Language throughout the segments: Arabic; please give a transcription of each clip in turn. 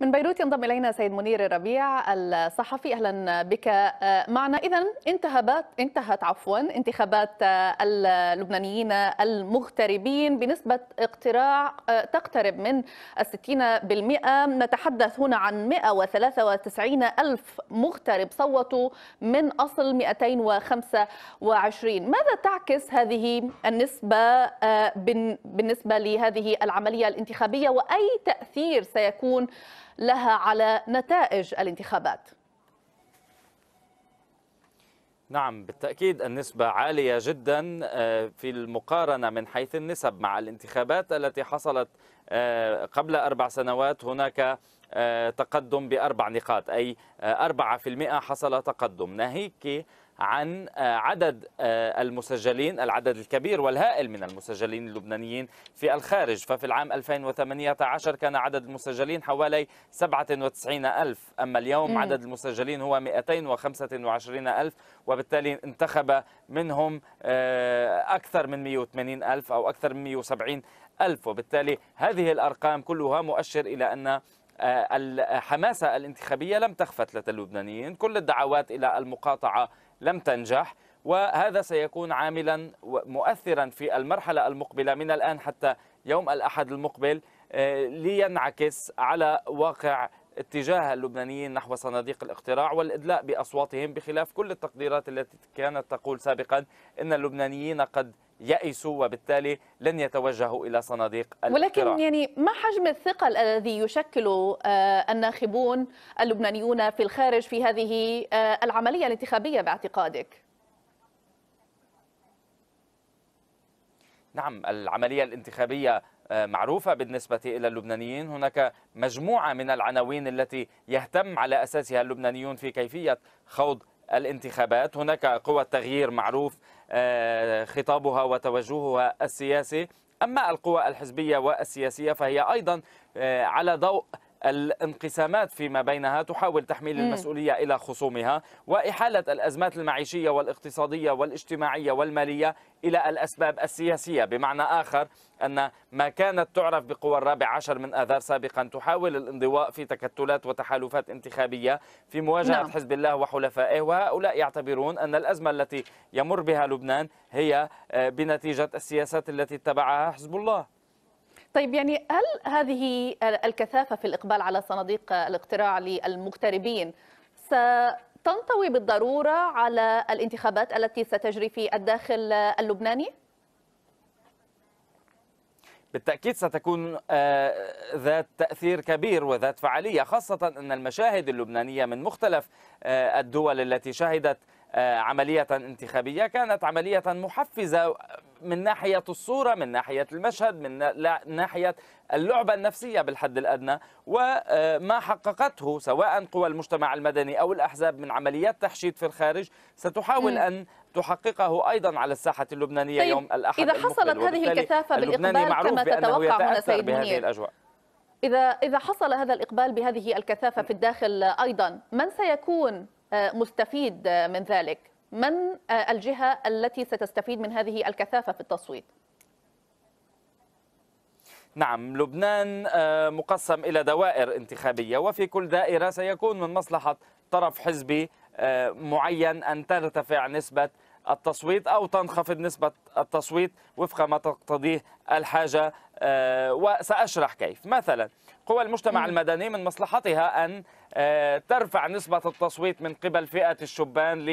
من بيروت ينضم إلينا سيد منير الربيع الصحفي أهلا بك آه، معنا إذا انتهبت انتهت عفوا انتخابات آه، اللبنانيين المغتربين بنسبة اقتراع آه، تقترب من الستين بالمئة نتحدث هنا عن 193 ألف مغترب صوتوا من أصل 225 ماذا تعكس هذه النسبة بالنسبة لهذه العملية الانتخابية وأي تأثير سيكون لها على نتائج الانتخابات نعم بالتأكيد النسبة عالية جدا آه، في المقارنة من حيث النسب مع الانتخابات التي حصلت آه، قبل أربع سنوات هناك آه، تقدم بأربع نقاط أي أربعة في المئة حصل تقدم ناهيك عن آه، عدد آه، المسجلين العدد الكبير والهائل من المسجلين اللبنانيين في الخارج ففي العام 2018 كان عدد المسجلين حوالي 97 ألف أما اليوم عدد المسجلين هو 225 ألف وبالتالي انتخب منهم آه، أكثر من 180 ألف أو أكثر من 170 ألف وبالتالي هذه الأرقام كلها مؤشر إلى أن الحماسة الانتخابية لم تخفت لدى اللبنانيين كل الدعوات إلى المقاطعة لم تنجح وهذا سيكون عاملا مؤثرا في المرحلة المقبلة من الآن حتى يوم الأحد المقبل آه، لينعكس على واقع اتجاه اللبنانيين نحو صناديق الاقتراع والإدلاء بأصواتهم بخلاف كل التقديرات التي كانت تقول سابقا أن اللبنانيين قد يئسوا وبالتالي لن يتوجهوا إلى صناديق الاقتراع ولكن يعني ما حجم الثقة الذي يشكل آه، الناخبون اللبنانيون في الخارج في هذه آه، العملية الانتخابية باعتقادك؟ نعم العملية الانتخابية آه، معروفة بالنسبة إلى اللبنانيين هناك مجموعة من العناوين التي يهتم على أساسها اللبنانيون في كيفية خوض الانتخابات هناك قوى التغيير معروف آه، خطابها وتوجهها السياسي أما القوى الحزبية والسياسية فهي أيضا آه، على ضوء الانقسامات فيما بينها تحاول تحميل المسؤولية إلى خصومها وإحالة الأزمات المعيشية والاقتصادية والاجتماعية والمالية إلى الأسباب السياسية بمعنى آخر أن ما كانت تعرف بقوى الرابع عشر من آذار سابقا تحاول الانضواء في تكتلات وتحالفات انتخابية في مواجهة نعم. حزب الله وحلفائه وهؤلاء يعتبرون أن الأزمة التي يمر بها لبنان هي آه، بنتيجة السياسات التي اتبعها حزب الله طيب يعني هل هذه الكثافة في الإقبال على صناديق الاقتراع للمغتربين ستنطوي بالضرورة على الانتخابات التي ستجري في الداخل اللبناني؟ بالتأكيد ستكون آه، ذات تأثير كبير وذات فعالية خاصة أن المشاهد اللبنانية من مختلف آه، الدول التي شهدت آه، عملية انتخابية كانت عملية محفزة من ناحية الصورة من ناحية المشهد من ناحية اللعبة النفسية بالحد الأدنى وما آه، حققته سواء قوى المجتمع المدني أو الأحزاب من عمليات تحشيد في الخارج ستحاول أن تحققه ايضا على الساحه اللبنانيه طيب يوم الاحد اذا حصلت هذه الكثافه بالاقبال كما تتوقع هنا سيد الاجواء اذا اذا حصل هذا الاقبال بهذه الكثافه في الداخل ايضا من سيكون آه، مستفيد آه، من ذلك من آه، الجهة التي ستستفيد من هذه الكثافة في التصويت؟ نعم لبنان آه، مقسم إلى دوائر انتخابية وفي كل دائرة سيكون من مصلحة طرف حزبي آه، معين أن ترتفع نسبة التصويت أو تنخفض نسبة التصويت وفق ما تقتضيه الحاجة وسأشرح كيف مثلا قوى المجتمع المدني من مصلحتها أن ترفع نسبة التصويت من قبل فئة الشبان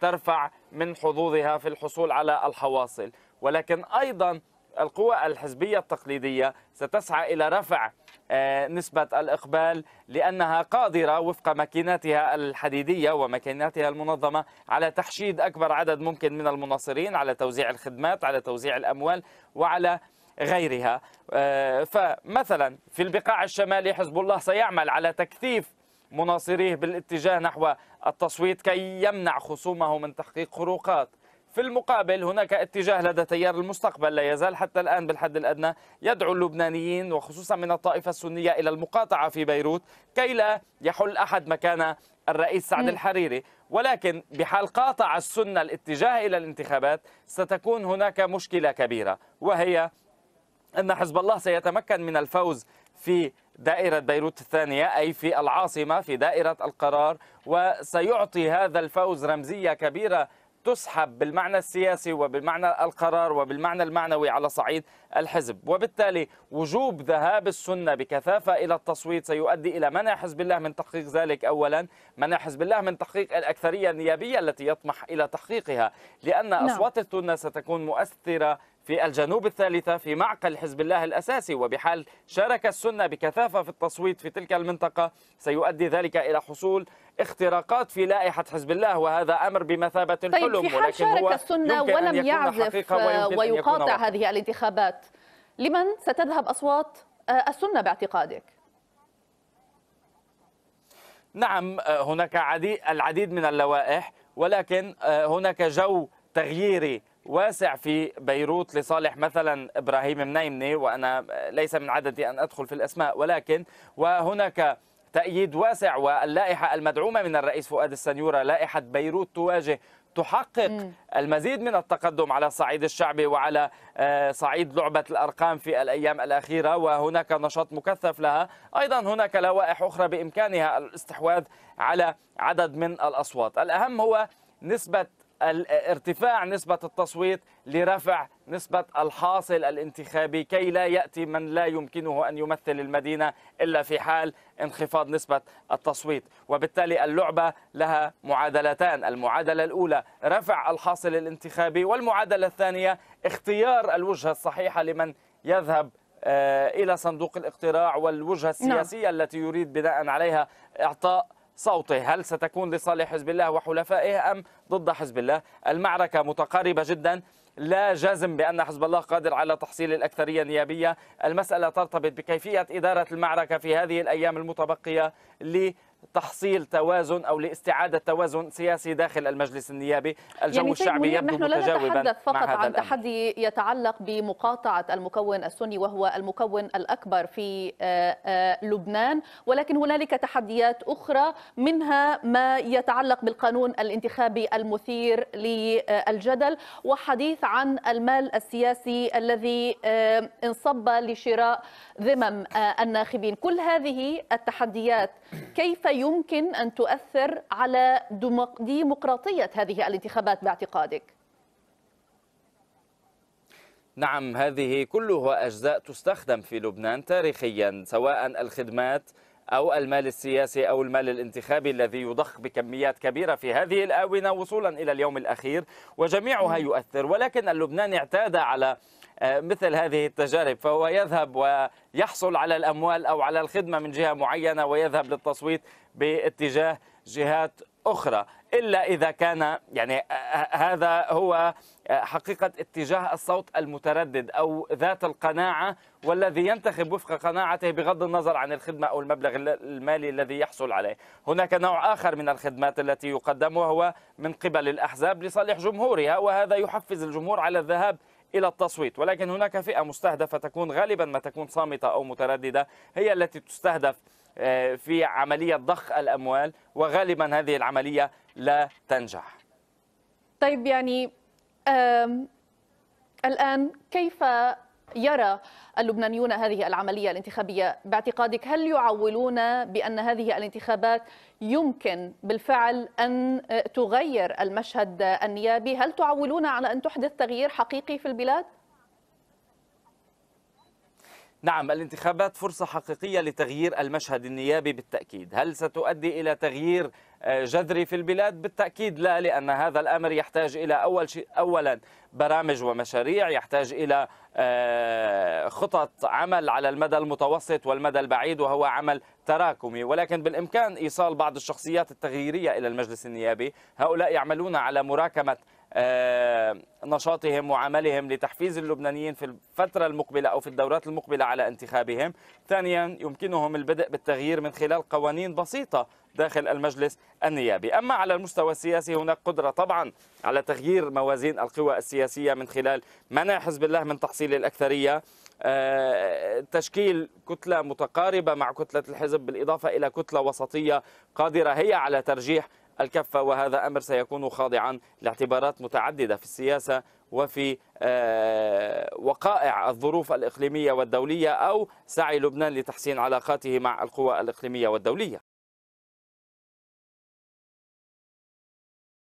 ترفع من حظوظها في الحصول على الحواصل ولكن أيضا القوى الحزبية التقليدية ستسعى إلى رفع آه، نسبة الإقبال لأنها قادرة وفق ماكيناتها الحديدية وماكيناتها المنظمة على تحشيد أكبر عدد ممكن من المناصرين على توزيع الخدمات على توزيع الأموال وعلى غيرها آه، فمثلا في البقاع الشمالي حزب الله سيعمل على تكثيف مناصريه بالاتجاه نحو التصويت كي يمنع خصومه من تحقيق خروقات في المقابل هناك اتجاه لدى تيار المستقبل لا يزال حتى الآن بالحد الأدنى يدعو اللبنانيين وخصوصا من الطائفة السنية إلى المقاطعة في بيروت كي لا يحل أحد مكان الرئيس سعد الحريري ولكن بحال قاطع السنة الاتجاه إلى الانتخابات ستكون هناك مشكلة كبيرة وهي أن حزب الله سيتمكن من الفوز في دائرة بيروت الثانية أي في العاصمة في دائرة القرار وسيعطي هذا الفوز رمزية كبيرة تسحب بالمعنى السياسي وبالمعنى القرار وبالمعنى المعنوي على صعيد الحزب وبالتالي وجوب ذهاب السنة بكثافة إلى التصويت سيؤدي إلى منع حزب الله من تحقيق ذلك أولا منع حزب الله من تحقيق الأكثرية النيابية التي يطمح إلى تحقيقها لأن نعم. أصوات السنة ستكون مؤثرة في الجنوب الثالثة في معقل حزب الله الأساسي وبحال شارك السنة بكثافة في التصويت في تلك المنطقة سيؤدي ذلك إلى حصول اختراقات في لائحة حزب الله وهذا أمر بمثابة طيب في حال شارك السنة ولم يعزف ويقاطع هذه الانتخابات لمن ستذهب أصوات آه، السنة باعتقادك؟ نعم آه، هناك العديد من اللوائح ولكن آه، هناك جو تغييري واسع في بيروت لصالح مثلا ابراهيم منيمني وانا ليس من عادتي ان ادخل في الاسماء ولكن وهناك تأييد واسع واللائحة المدعومة من الرئيس فؤاد السنيورة لائحة بيروت تواجه تحقق المزيد من التقدم على الصعيد الشعبي وعلى آه، صعيد لعبة الأرقام في الأيام الأخيرة وهناك نشاط مكثف لها أيضا هناك لوائح أخرى بإمكانها الاستحواذ على عدد من الأصوات الأهم هو نسبة ارتفاع نسبة التصويت لرفع نسبة الحاصل الانتخابي كي لا يأتي من لا يمكنه أن يمثل المدينة إلا في حال انخفاض نسبة التصويت وبالتالي اللعبة لها معادلتان المعادلة الأولى رفع الحاصل الانتخابي والمعادلة الثانية اختيار الوجهة الصحيحة لمن يذهب آه، إلى صندوق الاقتراع والوجهة نعم. السياسية التي يريد بناء عليها إعطاء صوته هل ستكون لصالح حزب الله وحلفائه أم ضد حزب الله المعركة متقاربة جدا لا جزم بأن حزب الله قادر على تحصيل الأكثرية النيابية المسألة ترتبط بكيفية إدارة المعركة في هذه الأيام المتبقية للمعركة تحصيل توازن او لاستعاده توازن سياسي داخل المجلس النيابي، الجو يعني الشعبي يبدو نحن متجاوبا لا نتحدث فقط عن تحدي يتعلق بمقاطعه المكون السني وهو المكون الاكبر في آه، آه، لبنان، ولكن هنالك تحديات اخرى منها ما يتعلق بالقانون الانتخابي المثير للجدل وحديث عن المال السياسي الذي آه، انصب لشراء ذمم الناخبين، كل هذه التحديات كيف يمكن أن تؤثر على ديمقراطية هذه الانتخابات باعتقادك؟ نعم هذه كلها أجزاء تستخدم في لبنان تاريخيا سواء الخدمات أو المال السياسي أو المال الانتخابي الذي يضخ بكميات كبيرة في هذه الآونة وصولا إلى اليوم الأخير وجميعها نعم. يؤثر ولكن اللبناني اعتاد على مثل هذه التجارب فهو يذهب ويحصل على الأموال أو على الخدمة من جهة معينة ويذهب للتصويت باتجاه جهات أخرى إلا إذا كان يعني آه، آه، هذا هو آه، حقيقة اتجاه الصوت المتردد أو ذات القناعة والذي ينتخب وفق قناعته بغض النظر عن الخدمة أو المبلغ المالي الذي يحصل عليه هناك نوع آخر من الخدمات التي يقدم وهو من قبل الأحزاب لصالح جمهورها وهذا يحفز الجمهور على الذهاب إلى التصويت ولكن هناك فئة مستهدفة تكون غالبا ما تكون صامتة أو مترددة هي التي تستهدف آه، في عملية ضخ الأموال وغالبا هذه العملية لا تنجح طيب يعني الآن كيف يرى اللبنانيون هذه العملية الانتخابية باعتقادك هل يعولون بأن هذه الانتخابات يمكن بالفعل أن تغير المشهد النيابي هل تعولون على أن تحدث تغيير حقيقي في البلاد؟ نعم الانتخابات فرصة حقيقية لتغيير المشهد النيابي بالتأكيد هل ستؤدي إلى تغيير آه، جذري في البلاد بالتأكيد لا لأن هذا الأمر يحتاج إلى أول شيء أولا برامج ومشاريع يحتاج إلى آه، خطط عمل على المدى المتوسط والمدى البعيد وهو عمل تراكمي ولكن بالإمكان إيصال بعض الشخصيات التغييرية إلى المجلس النيابي هؤلاء يعملون على مراكمة آه، نشاطهم وعملهم لتحفيز اللبنانيين في الفترة المقبلة أو في الدورات المقبلة على انتخابهم ثانيا يمكنهم البدء بالتغيير من خلال قوانين بسيطة داخل المجلس النيابي أما على المستوى السياسي هناك قدرة طبعا على تغيير موازين القوى السياسية من خلال منع حزب الله من تحصيل الأكثرية آه، تشكيل كتلة متقاربة مع كتلة الحزب بالإضافة إلى كتلة وسطية قادرة هي على ترجيح الكفة وهذا أمر سيكون خاضعا لاعتبارات متعددة في السياسة وفي آه، وقائع الظروف الإقليمية والدولية أو سعي لبنان لتحسين علاقاته مع القوى الإقليمية والدولية